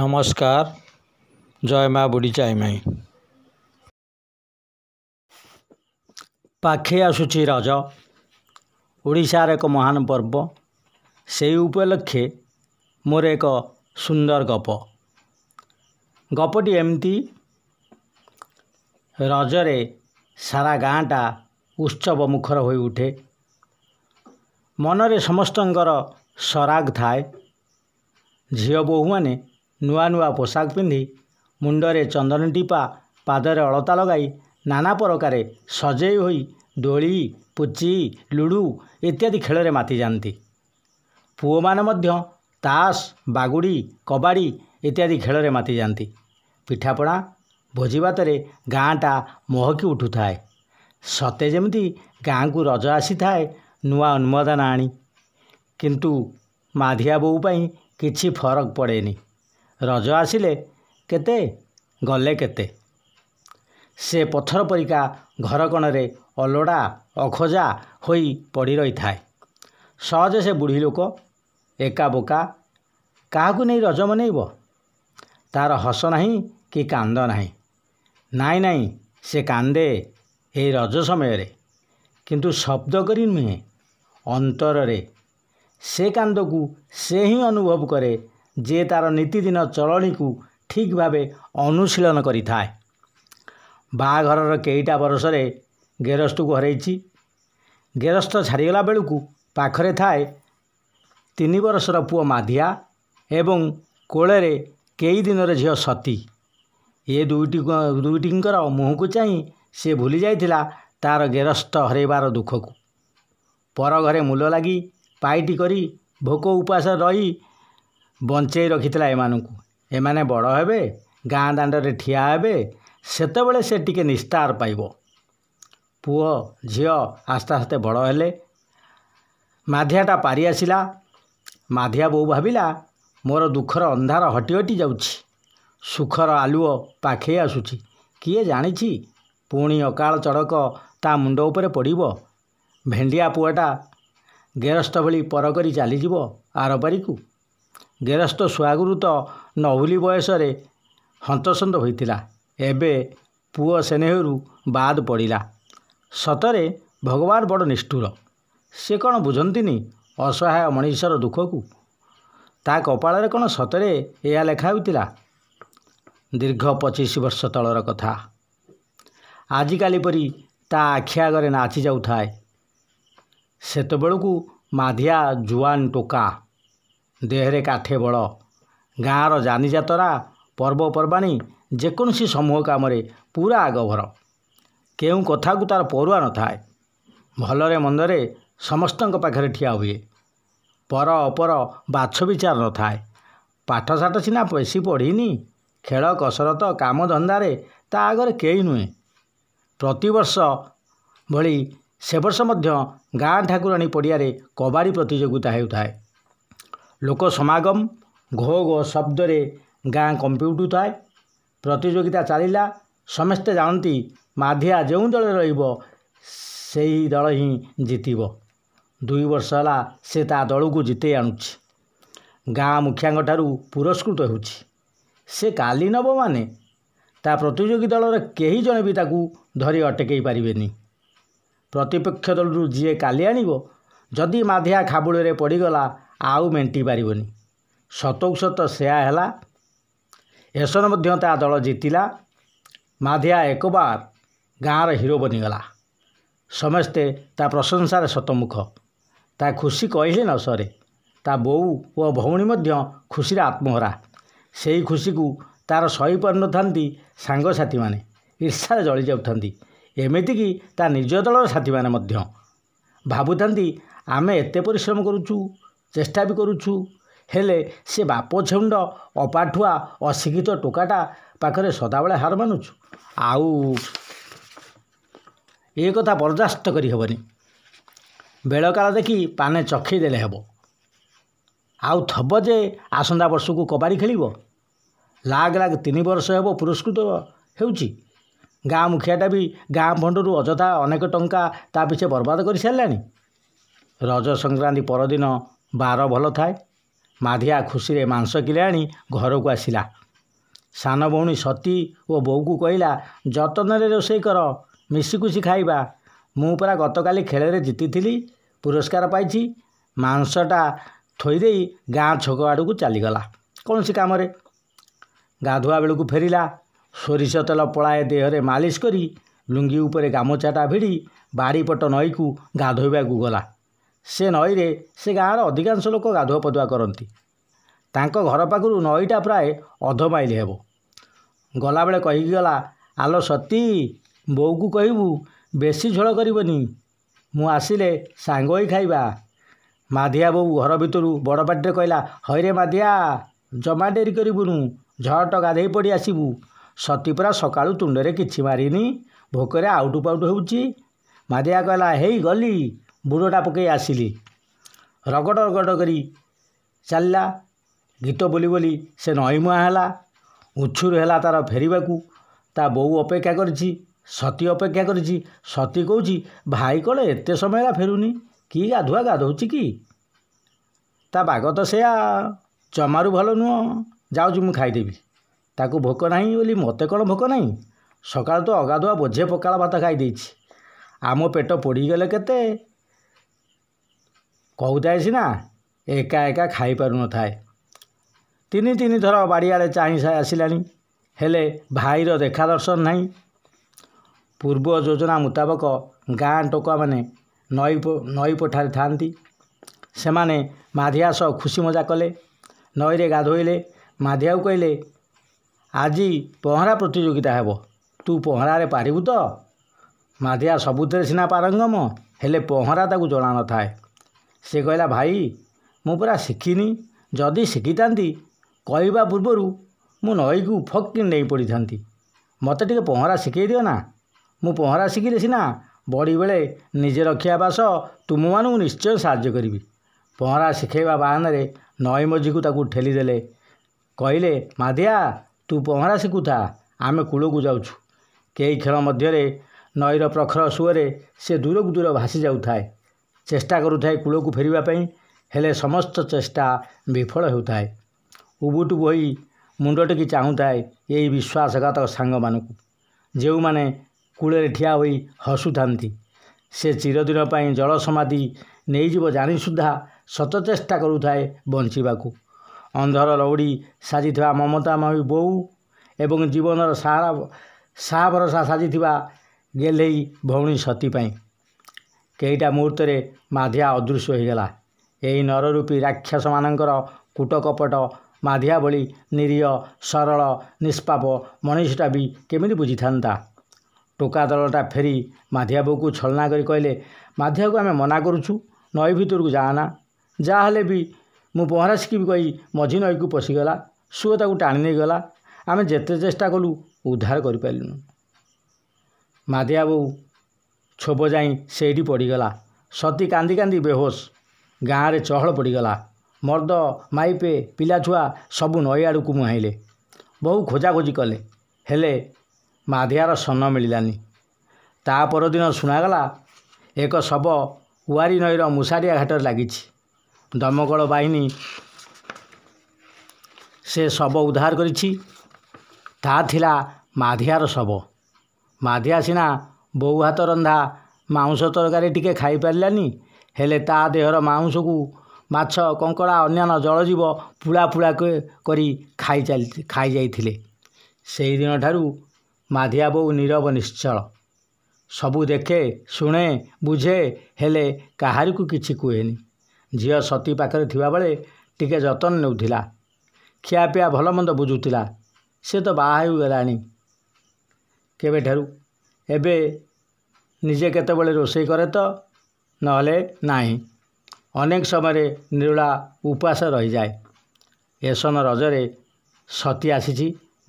ନମସ୍କାର ଜୟ ମା ବୁଢ଼ୀ ଚାଇ ମାଇଁ ପାଖେଇ ଆସୁଛି ରଜ ଓଡ଼ିଶାର ଏକ ମହାନ ପର୍ବ ସେଇ ଉପଲକ୍ଷେ ମୋର ଏକ ସୁନ୍ଦର ଗପ ଗପଟି ଏମିତି ରଜରେ ସାରା ଗାଁଟା ଉତ୍ସବ ମୁଖର ହୋଇ ଉଠେ ମନରେ ସମସ୍ତଙ୍କର ସରାଗ ଥାଏ ଝିଅ ବୋହୂମାନେ ନୂଆ ନୂଆ ପୋଷାକ ପିନ୍ଧି ମୁଣ୍ଡରେ ଚନ୍ଦନ ଟିପା ପାଦରେ ଅଳତା ଲଗାଇ ନାନା ପ୍ରକାରେ ସଜେଇ ହୋଇ ଦୋଳି ପୁଚି ଲୁଡ଼ୁ ଇତ୍ୟାଦି ଖେଳରେ ମାତିଯାଆନ୍ତି ପୁଅମାନେ ମଧ୍ୟ ତାସ୍ ବାଗୁଡ଼ି କବାଡ଼ି ଇତ୍ୟାଦି ଖେଳରେ ମାତିଯାଆନ୍ତି ପିଠାପଣା ଭୋଜିଭାତରେ ଗାଁଟା ମହକି ଉଠୁଥାଏ ସତେ ଯେମିତି ଗାଁକୁ ରଜ ଆସିଥାଏ ନୂଆ ଅନୁମୋଦନ ଆଣି କିନ୍ତୁ ମାଧିଆ ବୋଉ ପାଇଁ କିଛି ଫରକ ପଡ଼େନି ରଜ ଆସିଲେ କେତେ ଗଲେ କେତେ ସେ ପଥର ପରିକା ଘରକଣରେ ଅଲୋଡ଼ା ଅଖୋଜା ହୋଇ ପଡ଼ି ରହିଥାଏ ସହଜ ସେ ବୁଢ଼ୀ ଲୋକ ଏକାବୋକା କାହାକୁ ନେଇ ରଜ ମନେଇବ ତା'ର ହସ ନାହିଁ କି କାନ୍ଦ ନାହିଁ ନାଇଁ ନାଇଁ ସେ କାନ୍ଦେ ଏଇ ରଜ ସମୟରେ କିନ୍ତୁ ଶବ୍ଦ କରି ନୁହେଁ ଅନ୍ତରରେ ସେ କାନ୍ଦକୁ ସେ ହିଁ ଅନୁଭବ କରେ ଯିଏ ତା'ର ନୀତିଦିନ ଚଳଣିକୁ ଠିକ୍ ଭାବେ ଅନୁଶୀଳନ କରିଥାଏ ବାହାଘରର କେଇଟା ବରଷରେ ଗେରସ୍ତକୁ ହରାଇଛି ଗେରସ୍ତ ଛାଡ଼ିଗଲା ବେଳକୁ ପାଖରେ ଥାଏ ତିନି ବର୍ଷର ପୁଅ ମାଧିଆ ଏବଂ କୋଳରେ କେଇ ଦିନର ଝିଅ ସତୀ ଏ ଦୁଇଟି ଦୁଇଟିଙ୍କର ମୁହଁକୁ ଚାହିଁ ସେ ଭୁଲି ଯାଇଥିଲା ତା'ର ଗେରସ୍ତ ହରାଇବାର ଦୁଃଖକୁ ପରଘରେ ମୂଲ ଲାଗି ପାଇଟି କରି ଭୋକ ଉପାସ ରହି ବଞ୍ଚେଇ ରଖିଥିଲା ଏମାନଙ୍କୁ ଏମାନେ ବଡ଼ ହେବେ ଗାଁ ଦାଣ୍ଡରେ ଠିଆ ହେବେ ସେତେବେଳେ ସେ ଟିକେ ନିସ୍ତାର ପାଇବ ପୁଅ ଝିଅ ଆସ୍ତେ ଆସ୍ତେ ବଡ଼ ହେଲେ ମାଧିଆଟା ପାରି ଆସିଲା ମାଧିଆ ବୋଉ ଭାବିଲା ମୋର ଦୁଃଖର ଅନ୍ଧାର ହଟି ହଟି ଯାଉଛି ସୁଖର ଆଲୁଅ ପାଖେଇ ଆସୁଛି କିଏ ଜାଣିଛି ପୁଣି ଅକାଳ ଚଡ଼କ ତା ମୁଣ୍ଡ ଉପରେ ପଡ଼ିବ ଭେଣ୍ଡିଆ ପୁଅଟା ଗେରସ୍ତ ଭଳି ପର କରି ଚାଲିଯିବ ଆରପାରିକୁ ଗେରସ୍ତ ସୁଆଗୁରୁ ତ ନହୁଲି ବୟସରେ ହନ୍ତସନ୍ତ ହୋଇଥିଲା ଏବେ ପୁଅ ସେନେହରୁ ବାଦ ପଡ଼ିଲା ସତରେ ଭଗବାନ ବଡ଼ ନିଷ୍ଠୁର ସେ କ'ଣ ବୁଝନ୍ତିନି ଅସହାୟ ମଣିଷର ଦୁଃଖକୁ ତା କପାଳରେ କ'ଣ ସତରେ ଏହା ଲେଖା ହୋଇଥିଲା ଦୀର୍ଘ ପଚିଶ ବର୍ଷ ତଳର କଥା ଆଜିକାଲି ପରି ତା ଆଖି ଆଗରେ ନାଚି ଯାଉଥାଏ ସେତେବେଳକୁ ମାଧିଆ ଜୁଆନ୍ ଟୋକା ଦେହରେ କାଠେ ବଳ ଗାଁର ଜାନିଯାତରା ପର୍ବପର୍ବାଣି ଯେକୌଣସି ସମୂହ କାମରେ ପୁରା ଆଗଭର କେଉଁ କଥାକୁ ତା'ର ପରୁଆ ନଥାଏ ଭଲରେ ମନ୍ଦରେ ସମସ୍ତଙ୍କ ପାଖରେ ଠିଆ ହୁଏ ପର ଅପର ବାଛ ବିଚାର ନଥାଏ ପାଠଶାଠ ସିନା ବେଶୀ ପଢ଼ିନି ଖେଳ କସରତ କାମଧନ୍ଦାରେ ତା ଆଗରେ କେହି ନୁହେଁ ପ୍ରତିବର୍ଷ ଭଳି ସେ ବର୍ଷ ମଧ୍ୟ ଗାଁ ଠାକୁରାଣୀ ପଡ଼ିଆରେ କବାଡ଼ି ପ୍ରତିଯୋଗିତା ହେଉଥାଏ ଲୋକ ସମାଗମ ଘୋ ଘୋ ଶବ୍ଦରେ ଗାଁ କମ୍ପି ଉଠୁଥାଏ ପ୍ରତିଯୋଗିତା ଚାଲିଲା ସମସ୍ତେ ଜାଣନ୍ତି ମାଧିଆ ଯେଉଁ ଦଳରେ ରହିବ ସେହି ଦଳ ହିଁ ଜିତିବ ଦୁଇ ବର୍ଷ ହେଲା ସେ ତା ଦଳକୁ ଜିତେଇ ଆଣୁଛି ଗାଁ ମୁଖିଆଙ୍କ ଠାରୁ ପୁରସ୍କୃତ ହେଉଛି ସେ କାଲି ନେବ ମାନେ ତା ପ୍ରତିଯୋଗୀ ଦଳର କେହି ଜଣେ ବି ତାକୁ ଧରି ଅଟକେଇ ପାରିବେନି ପ୍ରତିପକ୍ଷ ଦଳରୁ ଯିଏ କାଲି ଆଣିବ ଯଦି ମାଧିଆ ଖାବୁଳରେ ପଡ଼ିଗଲା ଆଉ ମେଣ୍ଟି ପାରିବନି ସତକୁ ସତ ସେୟା ହେଲା ଏସନ ମଧ୍ୟ ତା ଦଳ ଜିତିଲା ମାଧିଆ ଏକବାର ଗାଁର ହିରୋ ବନିଗଲା ସମସ୍ତେ ତା ପ୍ରଶଂସାରେ ଶତମୁଖ ତା ଖୁସି କହିଲେ ନ ସରେ ତା ବୋଉ ଓ ଭଉଣୀ ମଧ୍ୟ ଖୁସିରେ ଆତ୍ମହରା ସେଇ ଖୁସିକୁ ତା'ର ସହିପାରିନଥାନ୍ତି ସାଙ୍ଗସାଥିମାନେ ଈର୍ଷାରେ ଜଳିଯାଉଥାନ୍ତି ଏମିତିକି ତା ନିଜ ଦଳର ସାଥିମାନେ ମଧ୍ୟ ଭାବୁଥାନ୍ତି ଆମେ ଏତେ ପରିଶ୍ରମ କରୁଛୁ ଚେଷ୍ଟା ବି କରୁଛୁ ହେଲେ ସେ ବାପ ଛେଣ୍ଡ ଅପାଠୁଆ ଅଶିକ୍ଷିତ ଟୋକାଟା ପାଖରେ ସଦାବେଳେ ହାର ମାନୁଛୁ ଆଉ ଏ କଥା ବରଦାସ୍ତ କରିହେବନି ବେଳକାଳ ଦେଖି ପାନେ ଚଖେଇ ଦେଲେ ହେବ ଆଉ ଥବ ଯେ ଆସନ୍ତା ବର୍ଷକୁ କବାଡ଼ି ଖେଳିବ ଲାଗ ଲାଗ ତିନି ବର୍ଷ ହେବ ପୁରସ୍କୃତ ହେଉଛି ଗାଁ ମୁଖିଆଟା ବି ଗାଁ ଫଣ୍ଡରୁ ଅଯଥା ଅନେକ ଟଙ୍କା ତା ପିଛେ ବର୍ବାଦ କରିସାରିଲାଣି ରଜ ସଂକ୍ରାନ୍ତି ପରଦିନ ବାର ଭଲ ଥାଏ ମାଧିଆ ଖୁସିରେ ମାଂସ କିଣି ଆଣି ଘରକୁ ଆସିଲା ସାନ ଭଉଣୀ ସତୀ ଓ ବୋଉକୁ କହିଲା ଯତ୍ନରେ ରୋଷେଇ କର ମିଶିକୁଶି ଖାଇବା ମୁଁ ପରା ଗତକାଲି ଖେଳରେ ଜିତିଥିଲି ପୁରସ୍କାର ପାଇଛି ମାଂସଟା ଥୋଇଦେଇ ଗାଁ ଛକ ଆଡ଼କୁ ଚାଲିଗଲା କୌଣସି କାମରେ ଗାଧୁଆ ବେଳକୁ ଫେରିଲା ସୋରିଷ ତେଲ ପଳାଏ ଦେହରେ ମାଲିସ୍ କରି ଲୁଙ୍ଗି ଉପରେ ଗାମୁଛାଟା ଭିଡ଼ି ବାଡ଼ିପଟ ନଈକୁ ଗାଧୋଇବାକୁ ଗଲା ସେ ନଈରେ ସେ ଗାଁର ଅଧିକାଂଶ ଲୋକ ଗାଧୁଆ ପଦୁଆ କରନ୍ତି ତାଙ୍କ ଘର ପାଖରୁ ନଈଟା ପ୍ରାୟ ଅଧ ମାଇଲ ହେବ ଗଲାବେଳେ କହିକି ଗଲା ଆଲୋ ସତୀ ବୋଉକୁ କହିବୁ ବେଶୀ ଝୋଳ କରିବନି ମୁଁ ଆସିଲେ ସାଙ୍ଗ ହୋଇ ଖାଇବା ମାଧିଆ ବୋଉ ଘର ଭିତରୁ ବଡ଼ ପାଟିରେ କହିଲା ହଇରେ ମାଧିଆ ଜମା ଡେରି କରିବୁନୁ ଝଟ ଗାଧୋଇ ପଡ଼ି ଆସିବୁ ସତୀ ପୁରା ସକାଳୁ ତୁଣ୍ଡରେ କିଛି ମାରିନି ଭୋକରେ ଆଉଟୁ ପାଉଟୁ ହେଉଛି ମାଧିଆ କହିଲା ହେଇ ଗଲି ବୁଡ଼ଟା ପକାଇ ଆସିଲି ରଗଡ଼ ରଗଡ଼ କରି ଚାଲିଲା ଗୀତ ବୋଲି ବୋଲି ସେ ନଈମୁହାଁ ହେଲା ଉଛୁରୁ ହେଲା ତା'ର ଫେରିବାକୁ ତା ବୋଉ ଅପେକ୍ଷା କରିଛି ସତୀ ଅପେକ୍ଷା କରିଛି ସତୀ କହୁଛି ଭାଇ କ'ଣ ଏତେ ସମୟ ହେଲା ଫେରୁନି କି ଗାଧୁଆ ଗାଧୋଉଛି କି ତା ବାଗ ତ ସେୟା ଜମାରୁ ଭଲ ନୁହଁ ଯାଉଛି ମୁଁ ଖାଇଦେବି ତାକୁ ଭୋକ ନାହିଁ ବୋଲି ମୋତେ କ'ଣ ଭୋକ ନାହିଁ ସକାଳୁ ତ ଅଗାଧୁଆ ବୋଝେ ପକାଳ ଭାତ ଖାଇଦେଇଛି ଆମ ପେଟ ପୋଡ଼ିଗଲେ କେତେ କହୁଥାଏ ସିନା ଏକା ଏକା ଖାଇପାରୁନଥାଏ ତିନି ତିନି ଥର ବାଡ଼ିଆଡ଼େ ଚାହିଁ ଆସିଲାଣି ହେଲେ ଭାଇର ଦେଖା ଦର୍ଶନ ନାହିଁ ପୂର୍ବ ଯୋଜନା ମୁତାବକ ଗାଁ ଟୋକାମାନେ ନଈ ନଈ ପଠାରେ ଥାଆନ୍ତି ସେମାନେ ମାଧିଆ ସହ ଖୁସି ମଜା କଲେ ନଈରେ ଗାଧୋଇଲେ ମାଧିଆକୁ କହିଲେ ଆଜି ପହଁରା ପ୍ରତିଯୋଗିତା ହେବ ତୁ ପହଁରାରେ ପାରିବୁ ତ ମାଧିଆ ସବୁଥିରେ ସିନା ପାରଙ୍ଗମ ହେଲେ ପହଁରା ତାକୁ ଜଣାନଥାଏ ସେ କହିଲା ଭାଇ ମୁଁ ପୁରା ଶିଖିନି ଯଦି ଶିଖିଥାନ୍ତି କହିବା ପୂର୍ବରୁ ମୁଁ ନଈକୁ ଫକି ନେଇ ପଡ଼ିଥାନ୍ତି ମୋତେ ଟିକିଏ ପହଁରା ଶିଖାଇ ଦିଅ ନା ମୁଁ ପହଁରା ଶିଖିଲେ ସିନା ବଡ଼ି ବେଳେ ନିଜେ ରଖିବା ବା ସହ ତୁମମାନଙ୍କୁ ନିଶ୍ଚୟ ସାହାଯ୍ୟ କରିବି ପହଁରା ଶିଖାଇବା ବାହାନରେ ନଈ ମଝିକୁ ତାକୁ ଠେଲିଦେଲେ କହିଲେ ମାଧିଆ ତୁ ପହଁରା ଶିଖୁଥା ଆମେ କୂଳକୁ ଯାଉଛୁ କେହି ଖେଳ ମଧ୍ୟରେ ନଈର ପ୍ରଖର ସୁଅରେ ସେ ଦୂରକୁ ଦୂର ଭାସି ଯାଉଥାଏ ଚେଷ୍ଟା କରୁଥାଏ କୂଳକୁ ଫେରିବା ପାଇଁ ହେଲେ ସମସ୍ତ ଚେଷ୍ଟା ବିଫଳ ହେଉଥାଏ ଉବୁଟୁ ମୁଣ୍ଡ ମୁଣ୍ଡଟିକି ଚାହୁଁଥାଏ ଏହି ବିଶ୍ୱାସଘାତ ସାଙ୍ଗମାନଙ୍କୁ ଯେଉଁମାନେ କୂଳରେ ଠିଆ ହୋଇ ହସୁଥାନ୍ତି ସେ ଚିରଦିନ ପାଇଁ ଜଳ ସମାଧି ନେଇଯିବ ଜାଣିସୁଦ୍ଧା ସତ ଚେଷ୍ଟା କରୁଥାଏ ବଞ୍ଚିବାକୁ ଅନ୍ଧର ଲଉଡ଼ି ସାଜିଥିବା ମମତାମୟୀ ବୋଉ ଏବଂ ଜୀବନର ସାହା ସାହା ଭରସା ସାଜିଥିବା ଗେଲେଇ ଭଉଣୀ ସତୀ ପାଇଁ କେଇଟା ମୁହୂର୍ତ୍ତରେ ମାଧିଆ ଅଦୃଶ୍ୟ ହୋଇଗଲା ଏହି ନରରୂପୀ ରାକ୍ଷସମାନଙ୍କର କୁଟକପଟ ମାଧିଆ ଭଳି ନିରୀହ ସରଳ ନିଷ୍ପାପ ମଣିଷଟା ବି କେମିତି ବୁଝିଥାନ୍ତା ଟୋକା ଦଳଟା ଫେରି ମାଧିଆ ବୋଉକୁ ଛଳନା କରି କହିଲେ ମାଧିଆକୁ ଆମେ ମନା କରୁଛୁ ନଈ ଭିତରକୁ ଯାଆନା ଯାହା ହେଲେ ବି ମୁଁ ପହଁରା ବି କହି ମଝି ନଈକୁ ପଶିଗଲା ସୁଅ ତାକୁ ଟାଣି ନେଇଗଲା ଆମେ ଯେତେ ଚେଷ୍ଟା କଲୁ ଉଦ୍ଧାର କରିପାରିଲୁନୁ ମାଧିଆ ବୋଉ ଛୋପ ଯାଇ ସେଇଠି ପଡ଼ିଗଲା ସତୀ କାନ୍ଦି କାନ୍ଦି ବେହୋସ ଗାଁରେ ଚହଳ ପଡ଼ିଗଲା ମର୍ଦ୍ଦ ମାଇପେ ପିଲାଛୁଆ ସବୁ ନଈ ଆଡ଼କୁ ମୁହାଁଇଲେ ବହୁ ଖୋଜାଖୋଜି କଲେ ହେଲେ ମାଧିଆର ସନ ମିଳିଲାନି ତା ପରଦିନ ଶୁଣାଗଲା ଏକ ଶବ ଉଆରୀ ନଈର ମୂଷାରିଆ ଘାଟରେ ଲାଗିଛି ଦମକଳ ବାହିନୀ ସେ ଶବ ଉଦ୍ଧାର କରିଛି ତାହା ଥିଲା ମାଧିଆର ଶବ ମାଧିଆ ସିନା ବୋଉ ହାତ ରନ୍ଧା ମାଉଁସ ତରକାରୀ ଟିକେ ଖାଇପାରିଲାନି ହେଲେ ତା ଦେହର ମାଉଁସକୁ ମାଛ କଙ୍କଡ଼ା ଅନ୍ୟାନ୍ୟ ଜଳଜୀବ ପୁଳା ପୁଳା କରି ଖାଇ ଚାଲି ଖାଇଯାଇଥିଲେ ସେହିଦିନଠାରୁ ମାଧିଆ ବୋଉ ନିରବ ନିଶ୍ଚଳ ସବୁ ଦେଖେ ଶୁଣେ ବୁଝେ ହେଲେ କାହାରିକୁ କିଛି କୁହେନି ଝିଅ ସତୀ ପାଖରେ ଥିବାବେଳେ ଟିକେ ଯତ୍ନ ନେଉଥିଲା ଖିଆପିଆ ଭଲମନ୍ଦ ବୁଝୁଥିଲା ସେ ତ ବାହା ହୋଇଗଲାଣି କେବେଠାରୁ ଏବେ ନିଜେ କେତେବେଳେ ରୋଷେଇ କରେ ତ ନହେଲେ ନାହିଁ ଅନେକ ସମୟରେ ନିରୁଳା ଉପାସ ରହିଯାଏ ଏସନ ରଜରେ ସତୀ ଆସିଛି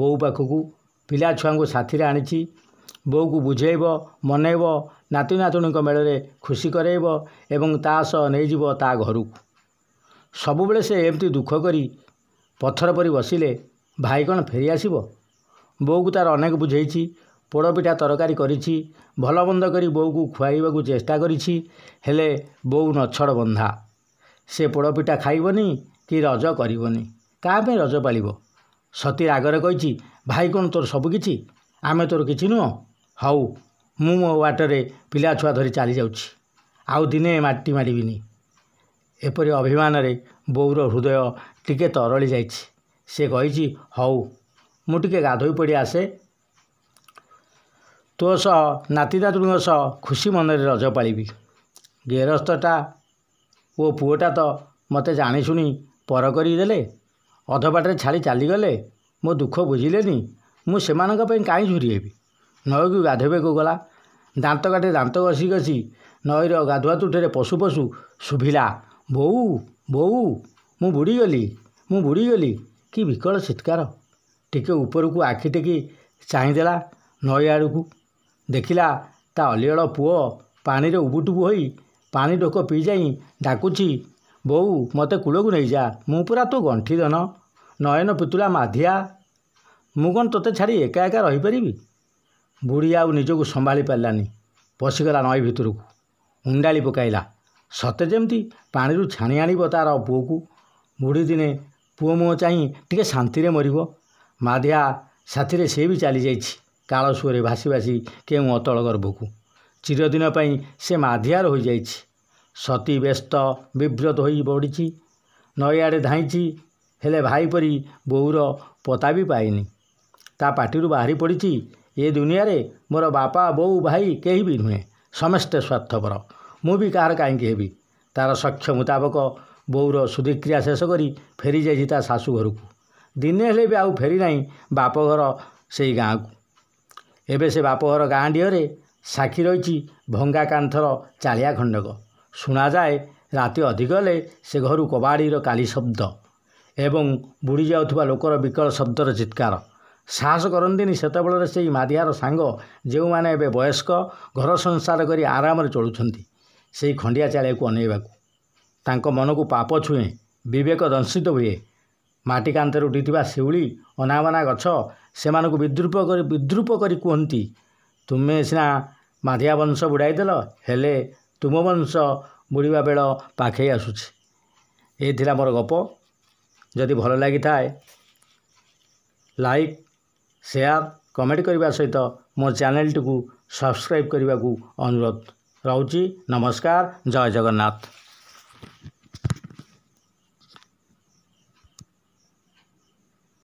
ବୋଉ ପାଖକୁ ପିଲାଛୁଆଙ୍କୁ ସାଥିରେ ଆଣିଛି ବୋଉକୁ ବୁଝେଇବ ମନେଇବ ନାତି ନାତୁଣୀଙ୍କ ମେଳରେ ଖୁସି କରେଇବ ଏବଂ ତା ସହ ନେଇଯିବ ତା ଘରକୁ ସବୁବେଳେ ସେ ଏମିତି ଦୁଃଖ କରି ପଥର ପରି ବସିଲେ ଭାଇ କ'ଣ ଫେରି ଆସିବ ବୋଉକୁ ତା'ର ଅନେକ ବୁଝେଇଛି ପୋଡ଼ପିଠା ତରକାରୀ କରିଛି ଭଲ ମନ୍ଦ କରି ବୋଉକୁ ଖୁଆଇବାକୁ ଚେଷ୍ଟା କରିଛି ହେଲେ ବୋଉ ନଛଡ଼ ବନ୍ଧା ସେ ପୋଡ଼ପିଠା ଖାଇବନି କି ରଜ କରିବନି କାହା ପାଇଁ ରଜ ପାଳିବ ସତୀ ରାଗରେ କହିଛି ଭାଇ କ'ଣ ତୋର ସବୁକିଛି ଆମେ ତୋର କିଛି ନୁହଁ ହଉ ମୁଁ ମୋ ବାଟରେ ପିଲାଛୁଆ ଧରି ଚାଲିଯାଉଛି ଆଉ ଦିନେ ମାଟି ମାରିବିନି ଏପରି ଅଭିମାନରେ ବୋଉର ହୃଦୟ ଟିକେ ତରଳି ଯାଇଛି ସେ କହିଛି ହଉ ମୁଁ ଟିକେ ଗାଧୋଇ ପଡ଼ି ଆସେ ତୋ ସହ ନାତି ନାତିଦାତୁଙ୍କ ସହ ଖୁସି ମନରେ ରଜ ପାଳିବି ଗେରସ୍ତଟା ଓ ପୁଅଟା ତ ମୋତେ ଜାଣିଶୁଣି ପର କରିଦେଲେ ଅଧବାଟରେ ଛାଡ଼ି ଚାଲିଗଲେ ମୋ ଦୁଃଖ ବୁଝିଲେନି ମୁଁ ସେମାନଙ୍କ ପାଇଁ କାହିଁ ଝୁରି ହେବି ନଈକୁ ଗାଧୋଇବାକୁ ଗଲା ଦାନ୍ତ କାଟେ ଦାନ୍ତ ଘଷି ଘଷି ନଈର ଗାଧୁଆ ତୁଠରେ ପଶୁ ପଶୁ ଶୁଭିଲା ବୋଉ ବୋଉ ମୁଁ ବୁଡ଼ିଗଲି ମୁଁ ବୁଡ଼ିଗଲି କି ବିକଳ ଚିତ୍କାର ଟିକେ ଉପରକୁ ଆଖି ଟେକି ଚାହିଁଦେଲା ନଈ ଆଡ଼କୁ ଦେଖିଲା ତା ଅଲିଅଳ ପୁଅ ପାଣିରେ ଉବୁଟୁବୁ ହୋଇ ପାଣି ଡୋକ ପିଇ ଯାଇ ଡାକୁଛି ବୋଉ ମୋତେ କୂଳକୁ ନେଇଯା ମୁଁ ପୁରା ତୋ ଗଣ୍ଠିଧନ ନୟନ ପିତୁଳା ମାଧିଆ ମୁଁ କ'ଣ ତୋତେ ଛାଡ଼ି ଏକା ଏକା ରହିପାରିବି ବୁଢ଼ୀ ଆଉ ନିଜକୁ ସମ୍ଭାଳି ପାରିଲାନି ପଶିଗଲା ନଈ ଭିତରକୁ ଉଣ୍ଡାଳି ପକାଇଲା ସତେ ଯେମିତି ପାଣିରୁ ଛାଣି ଆଣିବ ତା'ର ପୁଅକୁ ବୁଢ଼ୀ ଦିନେ ପୁଅ ମୁହଁ ଚାହିଁ ଟିକେ ଶାନ୍ତିରେ ମରିବ ମାଧିଆ ସାଥିରେ ସେ ବି ଚାଲିଯାଇଛି କାଳ ସୁଅରେ ଭାସି ଭାସି କେଉଁ ଅତଳ ଗର୍ଭକୁ ଚିରଦିନ ପାଇଁ ସେ ମାଧିଆର ହୋଇଯାଇଛି ସତୀ ବ୍ୟସ୍ତ ବିବ୍ରତ ହୋଇ ବଢ଼ିଛି ନଇଆଡ଼େ ଧାଇଁଛି ହେଲେ ଭାଇ ପରି ବୋଉର ପତା ବି ପାଏନି ତା ପାଟିରୁ ବାହାରି ପଡ଼ିଛି ଏ ଦୁନିଆରେ ମୋର ବାପା ବୋଉ ଭାଇ କେହି ବି ନୁହେଁ ସମସ୍ତେ ସ୍ୱାର୍ଥପର ମୁଁ ବି କାହାର କାହିଁକି ହେବି ତା'ର ସକ୍ଷ ମୁତାବକ ବୋଉର ସୁଧିକ୍ରିୟା ଶେଷ କରି ଫେରିଯାଇଛି ତା ଶାଶୁ ଘରକୁ ଦିନେ ହେଲେ ବି ଆଉ ଫେରି ନାହିଁ ବାପ ଘର ସେଇ ଗାଁକୁ ଏବେ ସେ ବାପଘର ଘର ଗାଁଣ୍ଡିଅରେ ସାକ୍ଷୀ ରହିଛି ଭଙ୍ଗା କାନ୍ଥର ଚାଳିଆ ଖଣ୍ଡକ ଶୁଣାଯାଏ ରାତି ଅଧିକ ହେଲେ ସେ ଘରୁ କବାଡ଼ିର କାଲି ଶବ୍ଦ ଏବଂ ବୁଡ଼ିଯାଉଥିବା ଲୋକର ବିକଳ ଶବ୍ଦର ଚିତ୍କାର ସାହସ କରନ୍ତିନି ସେତେବେଳେ ସେହି ମାଦିଆର ସାଙ୍ଗ ଯେଉଁମାନେ ଏବେ ବୟସ୍କ ଘର ସଂସାର କରି ଆରାମରେ ଚଳୁଛନ୍ତି ସେହି ଖଣ୍ଡିଆ ଚାଳିଆକୁ ଅନେଇବାକୁ ତାଙ୍କ ମନକୁ ପାପ ଛୁଏଁ ବିବେକ ଦଂଶିତ ହୁଏ ମାଟି ମାଟିକାନ୍ତରେ ଉଠିଥିବା ଶିଉଳି ଅନାବନା ଗଛ ସେମାନଙ୍କୁ ବିଦ୍ରୁପ କରି ବିଦ୍ରୁପ କରି କୁହନ୍ତି ତୁମେ ସିନା ମାଧିଆ ବଂଶ ବୁଡ଼ାଇ ଦେଲ ହେଲେ ତୁମ ବଂଶ ବୁଡ଼ିବା ବେଳ ପାଖେଇ ଆସୁଛି ଏ ଥିଲା ମୋର ଗପ ଯଦି ଭଲ ଲାଗିଥାଏ ଲାଇକ୍ ସେୟାର୍ କମେଣ୍ଟ କରିବା ସହିତ ମୋ ଚ୍ୟାନେଲଟିକୁ ସବସ୍କ୍ରାଇବ୍ କରିବାକୁ ଅନୁରୋଧ ରହୁଛି ନମସ୍କାର ଜୟ ଜଗନ୍ନାଥ